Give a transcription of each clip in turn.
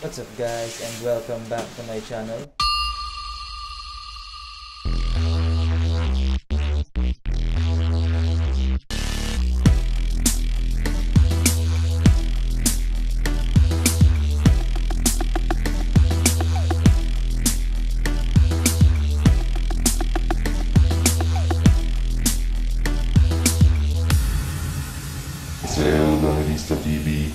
What's up guys and welcome back to my channel. TV.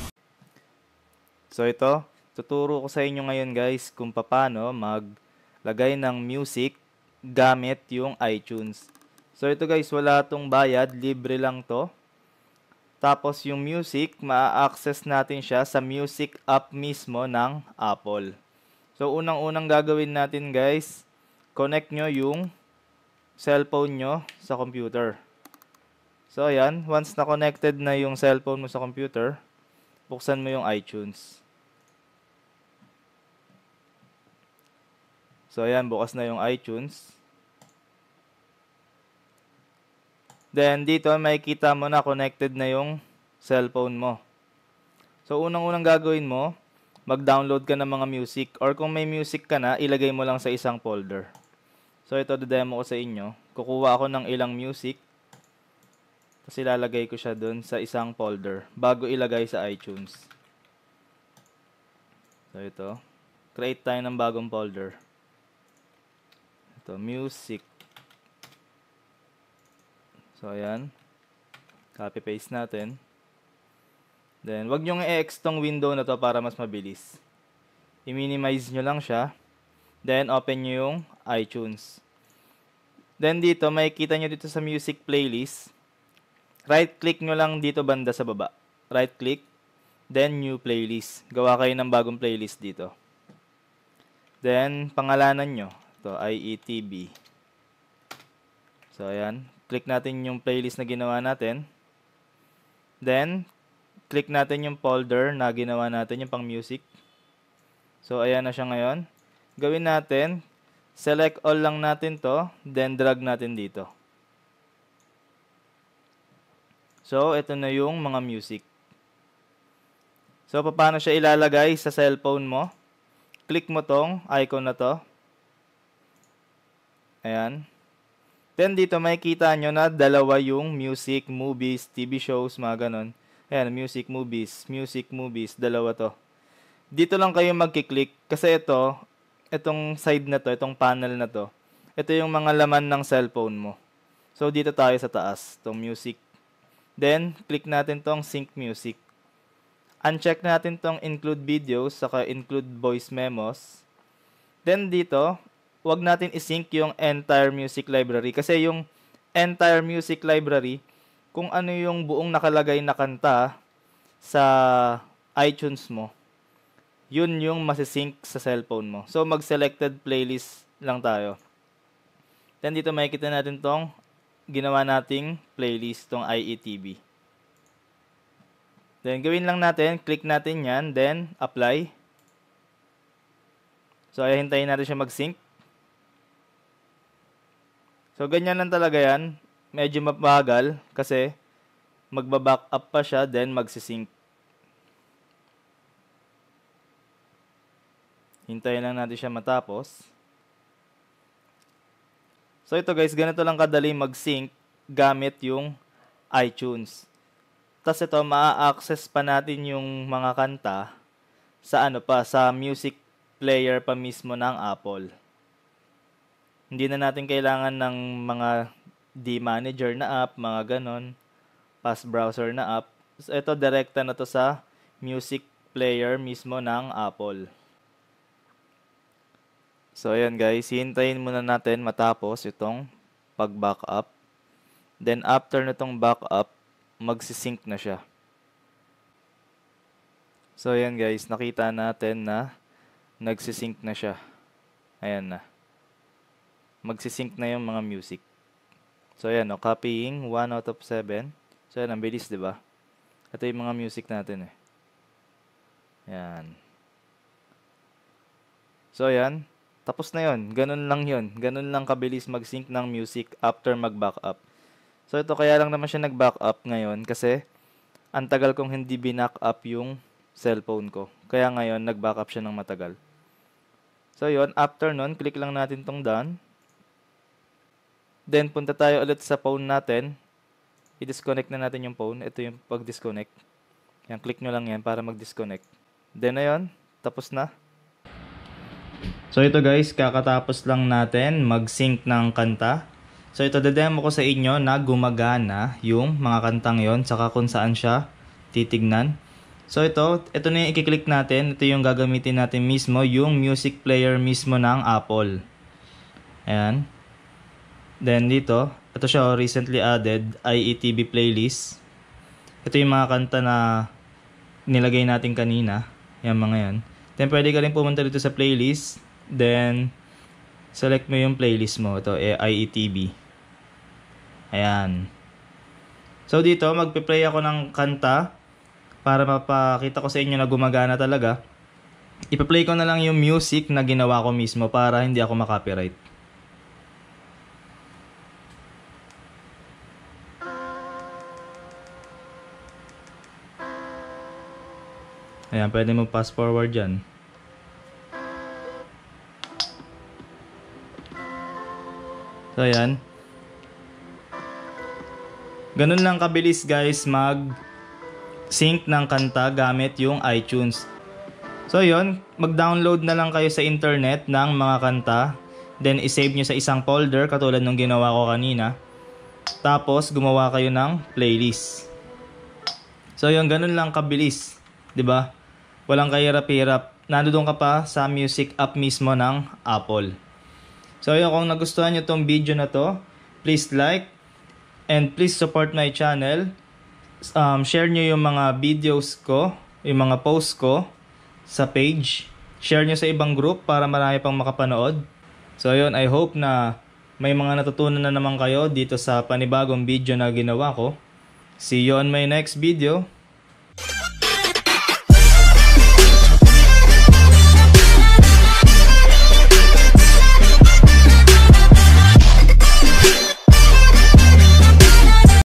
So ito, tuturo ko sa inyo ngayon guys kung paano maglagay ng music gamit yung iTunes. So ito guys, wala tong bayad, libre lang to. Tapos yung music, ma-access natin siya sa music app mismo ng Apple. So unang-unang gagawin natin guys, connect nyo yung cellphone nyo sa computer. So ayan, once na connected na yung cellphone mo sa computer, buksan mo yung iTunes. So, ayan, bukas na yung iTunes. Then, dito makikita mo na connected na yung cellphone mo. So, unang-unang gagawin mo, mag-download ka ng mga music. Or kung may music ka na, ilagay mo lang sa isang folder. So, ito, demo ko sa inyo. Kukuha ako ng ilang music. Tapos ilalagay ko siya dun sa isang folder bago ilagay sa iTunes. So, ito. Create tayo ng bagong folder. Ito, music. So, ayan. Copy paste natin. Then, wag nyo i-X tong window na to para mas mabilis. I-minimize nyo lang siya. Then, open nyo yung iTunes. Then, dito, makikita nyo dito sa music playlist. Right-click nyo lang dito banda sa baba. Right-click. Then, new playlist. Gawa kayo ng bagong playlist dito. Then, pangalanan nyo to IETB. So, ayan. Click natin yung playlist na ginawa natin. Then, click natin yung folder na ginawa natin, yung pang music. So, ayan na siya ngayon. Gawin natin, select all lang natin to, then drag natin dito. So, ito na yung mga music. So, paano siya ilalagay sa cellphone mo? Click mo tong icon na to. Ayan. Then dito makikita nyo na dalawa yung music, movies, TV shows, mga ganun. Ayan, music, movies, music, movies, dalawa to. Dito lang kayo magkiklik kasi ito, itong side na to, itong panel na to, ito yung mga laman ng cellphone mo. So dito tayo sa taas, itong music. Then, click natin tong sync music. Uncheck natin tong include videos, saka include voice memos. Then dito, wag natin isync yung entire music library. Kasi yung entire music library, kung ano yung buong nakalagay na kanta sa iTunes mo, yun yung masisync sa cellphone mo. So, mag-selected playlist lang tayo. Then, dito makikita natin tong ginawa nating playlist, tong IETB. Then, gawin lang natin. Click natin yan. Then, apply. So, ay hintayin natin siya mag-sync. So, ganyan lang talaga yan. Medyo mabagal kasi magbaback up pa siya, then magsisync. Hintayin lang natin siya matapos. So, ito guys, ganito lang kadali mag-sync gamit yung iTunes. Tapos ito, maa-access pa natin yung mga kanta sa ano pa, sa music player pa mismo ng Apple. Hindi na natin kailangan ng mga D-Manager na app, mga ganon, Pass Browser na app. So, ito, direkta na to sa music player mismo ng Apple. So, ayan guys. Hintayin muna natin matapos itong pag-backup. Then, after na itong backup, magsisync na siya. So, ayan guys. Nakita natin na nagsisync na siya. Ayan na magsisync na yung mga music. So, ayan, no, copying, 1 out of 7. So, ayan, ang bilis, di ba? Ito yung mga music natin, eh. Ayan. So, ayan. Tapos na yon Ganun lang yon Ganun lang kabilis mag-sync ng music after mag-backup. So, ito kaya lang naman siya nag-backup ngayon kasi ang tagal kong hindi binack-up yung cellphone ko. Kaya ngayon, nag-backup siya ng matagal. So, yon After nun, click lang natin tong done. Then, punta tayo ulit sa phone natin. I-disconnect na natin yung phone. Ito yung pag-disconnect. Yan, click nyo lang yan para mag-disconnect. Then, ayun. Tapos na. So, ito guys, kakatapos lang natin mag-sync ng kanta. So, ito, demo ko sa inyo na gumagana yung mga kantang yon saka kung saan siya titignan. So ito, ito na yung i-click natin. Ito yung gagamitin natin mismo, yung music player mismo ng Apple. Ayan. Then dito, ito siya oh, recently added, IETB playlist. Ito yung mga kanta na nilagay natin kanina. Yan mga yan. Then pwede ka rin pumunta dito sa playlist. Then select mo yung playlist mo. Ito, eh, IETB. Ayan. So dito, magpe-play ako ng kanta para mapakita ko sa inyo na gumagana talaga. Ipa-play ko na lang yung music na ginawa ko mismo para hindi ako makopyright. Ayan, pwede mo pass forward yan. So, ayan. Ganun lang kabilis guys mag sync ng kanta gamit yung iTunes. So yon, mag-download na lang kayo sa internet ng mga kanta. Then isave nyo sa isang folder katulad nung ginawa ko kanina. Tapos gumawa kayo ng playlist. So yon, ganun lang kabilis, 'di ba? walang kahirap-hirap, nandoon ka pa sa music app mismo ng Apple. So yun, kung nagustuhan nyo tong video na to, please like and please support my channel. Um, share nyo yung mga videos ko, yung mga posts ko sa page. Share nyo sa ibang group para marami pang makapanood. So yun, I hope na may mga natutunan na naman kayo dito sa panibagong video na ginawa ko. See you on my next video.